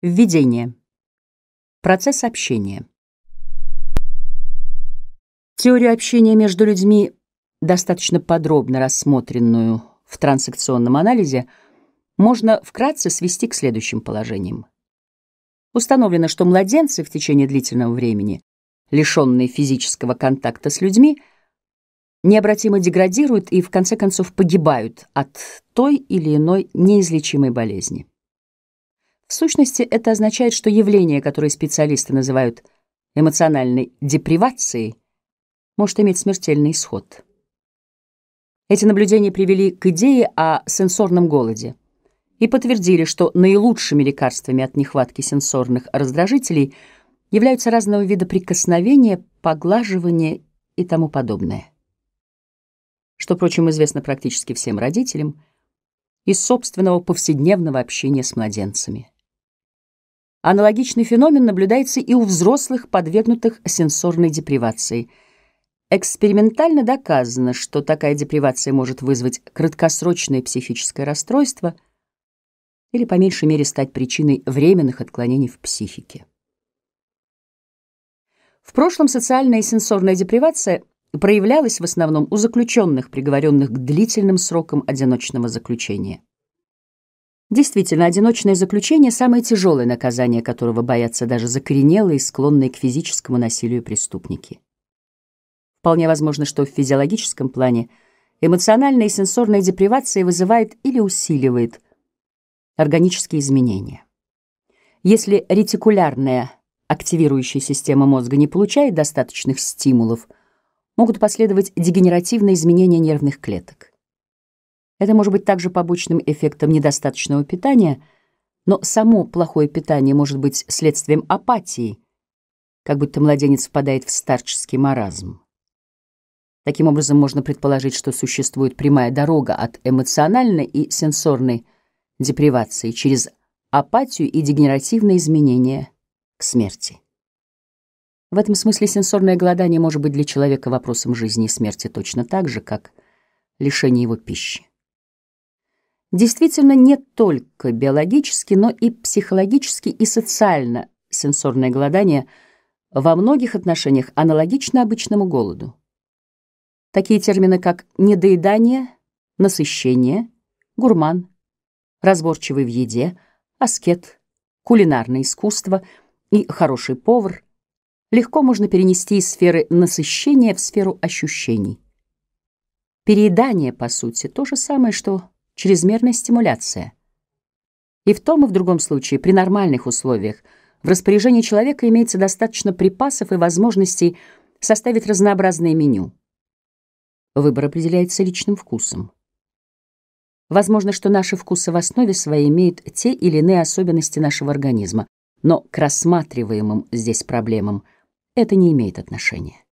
Введение. Процесс общения. Теорию общения между людьми, достаточно подробно рассмотренную в трансакционном анализе, можно вкратце свести к следующим положениям. Установлено, что младенцы в течение длительного времени, лишенные физического контакта с людьми, необратимо деградируют и в конце концов погибают от той или иной неизлечимой болезни. В сущности, это означает, что явление, которое специалисты называют эмоциональной депривацией, может иметь смертельный исход. Эти наблюдения привели к идее о сенсорном голоде и подтвердили, что наилучшими лекарствами от нехватки сенсорных раздражителей являются разного вида прикосновения, поглаживания и тому подобное. Что, впрочем, известно практически всем родителям из собственного повседневного общения с младенцами. Аналогичный феномен наблюдается и у взрослых, подвергнутых сенсорной депривации. Экспериментально доказано, что такая депривация может вызвать краткосрочное психическое расстройство или, по меньшей мере, стать причиной временных отклонений в психике. В прошлом социальная и сенсорная депривация проявлялась в основном у заключенных, приговоренных к длительным срокам одиночного заключения. Действительно, одиночное заключение – самое тяжелое наказание, которого боятся даже закоренелые и склонные к физическому насилию преступники. Вполне возможно, что в физиологическом плане эмоциональная и сенсорная депривация вызывает или усиливает органические изменения. Если ретикулярная активирующая система мозга не получает достаточных стимулов, могут последовать дегенеративные изменения нервных клеток. Это может быть также побочным эффектом недостаточного питания, но само плохое питание может быть следствием апатии, как будто младенец впадает в старческий маразм. Таким образом, можно предположить, что существует прямая дорога от эмоциональной и сенсорной депривации через апатию и дегенеративные изменения к смерти. В этом смысле сенсорное голодание может быть для человека вопросом жизни и смерти точно так же, как лишение его пищи действительно не только биологически, но и психологически и социально сенсорное голодание во многих отношениях аналогично обычному голоду. Такие термины, как недоедание, насыщение, гурман, разборчивый в еде, аскет, кулинарное искусство и хороший повар легко можно перенести из сферы насыщения в сферу ощущений. Переедание, по сути, то же самое, что чрезмерная стимуляция. И в том и в другом случае, при нормальных условиях, в распоряжении человека имеется достаточно припасов и возможностей составить разнообразное меню. Выбор определяется личным вкусом. Возможно, что наши вкусы в основе своей имеют те или иные особенности нашего организма, но к рассматриваемым здесь проблемам это не имеет отношения.